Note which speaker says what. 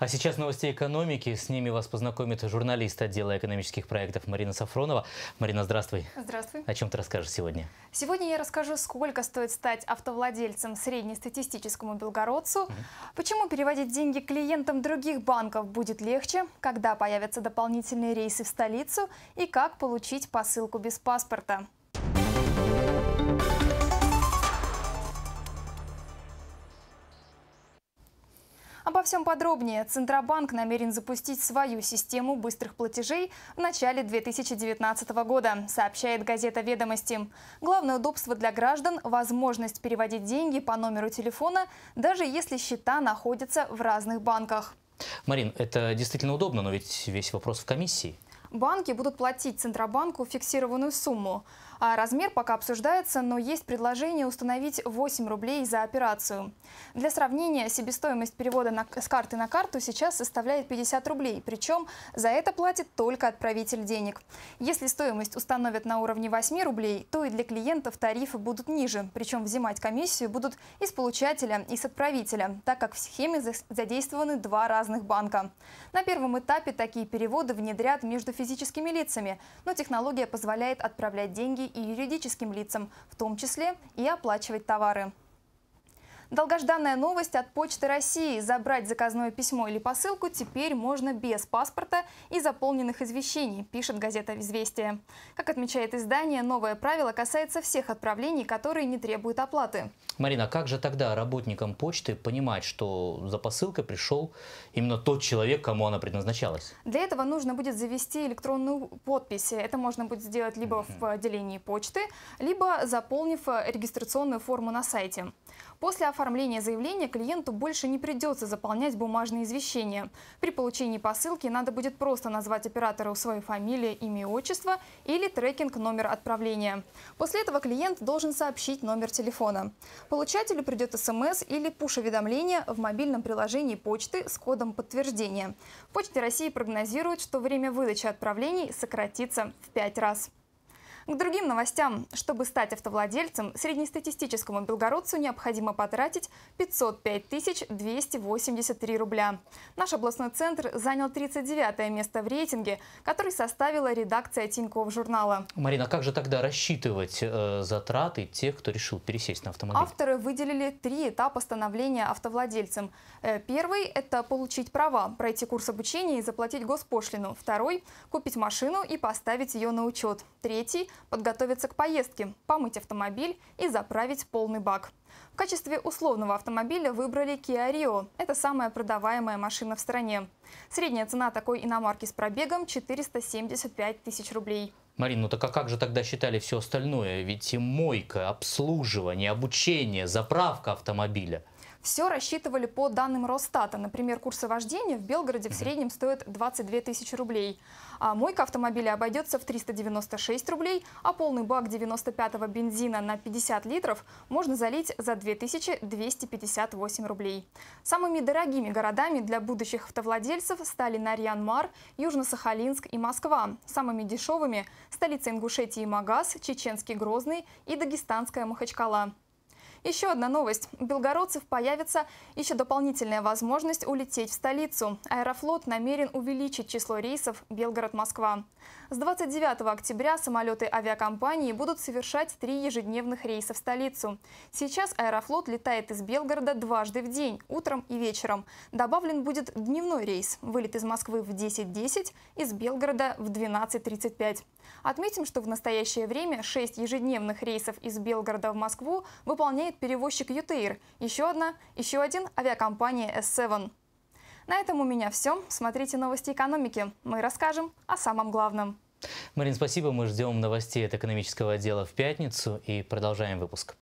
Speaker 1: А сейчас новости экономики. С ними вас познакомит журналист отдела экономических проектов Марина Сафронова. Марина, здравствуй. Здравствуй. О чем ты расскажешь сегодня?
Speaker 2: Сегодня я расскажу, сколько стоит стать автовладельцем среднестатистическому белгородцу, mm почему переводить деньги клиентам других банков будет легче, когда появятся дополнительные рейсы в столицу и как получить посылку без паспорта. Обо всем подробнее. Центробанк намерен запустить свою систему быстрых платежей в начале 2019 года, сообщает газета «Ведомости». Главное удобство для граждан – возможность переводить деньги по номеру телефона, даже если счета находятся в разных банках.
Speaker 1: Марин, это действительно удобно, но ведь весь вопрос в комиссии.
Speaker 2: Банки будут платить Центробанку фиксированную сумму. А размер пока обсуждается, но есть предложение установить 8 рублей за операцию. Для сравнения, себестоимость перевода на, с карты на карту сейчас составляет 50 рублей, причем за это платит только отправитель денег. Если стоимость установят на уровне 8 рублей, то и для клиентов тарифы будут ниже, причем взимать комиссию будут и с получателя, и с отправителя, так как в схеме задействованы два разных банка. На первом этапе такие переводы внедрят между физическими лицами, но технология позволяет отправлять деньги и юридическим лицам, в том числе и оплачивать товары. Долгожданная новость от Почты России. Забрать заказное письмо или посылку теперь можно без паспорта и заполненных извещений, пишет газета «Известия». Как отмечает издание, новое правило касается всех отправлений, которые не требуют оплаты.
Speaker 1: Марина, а как же тогда работникам почты понимать, что за посылкой пришел именно тот человек, кому она предназначалась?
Speaker 2: Для этого нужно будет завести электронную подпись. Это можно будет сделать либо mm -hmm. в отделении почты, либо заполнив э, регистрационную форму на сайте. После оформления оформления заявления клиенту больше не придется заполнять бумажные извещения. При получении посылки надо будет просто назвать оператора, свою фамилию, имя и отчество или трекинг номер отправления. После этого клиент должен сообщить номер телефона. Получателю придет смс или пуш-уведомление в мобильном приложении почты с кодом подтверждения. Почта России прогнозирует, что время выдачи отправлений сократится в 5 раз. К другим новостям. Чтобы стать автовладельцем, среднестатистическому белгородцу необходимо потратить 505 283 рубля. Наш областной центр занял 39 место в рейтинге, который составила редакция тиньков журнала.
Speaker 1: Марина, а как же тогда рассчитывать э, затраты тех, кто решил пересесть на автомобиль?
Speaker 2: Авторы выделили три этапа становления автовладельцем. Э, первый – это получить права, пройти курс обучения и заплатить госпошлину. Второй – купить машину и поставить ее на учет. Третий – подготовиться к поездке, помыть автомобиль и заправить полный бак. В качестве условного автомобиля выбрали Kia Rio. Это самая продаваемая машина в стране. Средняя цена такой иномарки с пробегом – 475 тысяч рублей.
Speaker 1: Марин, ну так а как же тогда считали все остальное? Ведь и мойка, обслуживание, обучение, заправка автомобиля
Speaker 2: все рассчитывали по данным Росстата. Например, курсы вождения в Белгороде в среднем стоят 22 тысячи рублей. А мойка автомобиля обойдется в 396 рублей, а полный бак 95-го бензина на 50 литров можно залить за 2258 рублей. Самыми дорогими городами для будущих автовладельцев стали Нарьян-Мар, Южно-Сахалинск и Москва. Самыми дешевыми – столица Ингушетии и Магаз, Чеченский Грозный и Дагестанская Махачкала. Еще одна новость. У белгородцев появится еще дополнительная возможность улететь в столицу. Аэрофлот намерен увеличить число рейсов Белгород-Москва. С 29 октября самолеты авиакомпании будут совершать три ежедневных рейса в столицу. Сейчас Аэрофлот летает из Белгорода дважды в день, утром и вечером. Добавлен будет дневной рейс. Вылет из Москвы в 10.10, .10, из Белгорода в 12.35. Отметим, что в настоящее время шесть ежедневных рейсов из Белгорода в Москву выполняет имеет перевозчик ЮТИР, еще одна, еще один авиакомпания S7. На этом у меня все. Смотрите новости экономики. Мы расскажем о самом главном.
Speaker 1: Марин, спасибо. Мы ждем новостей от экономического отдела в пятницу и продолжаем выпуск.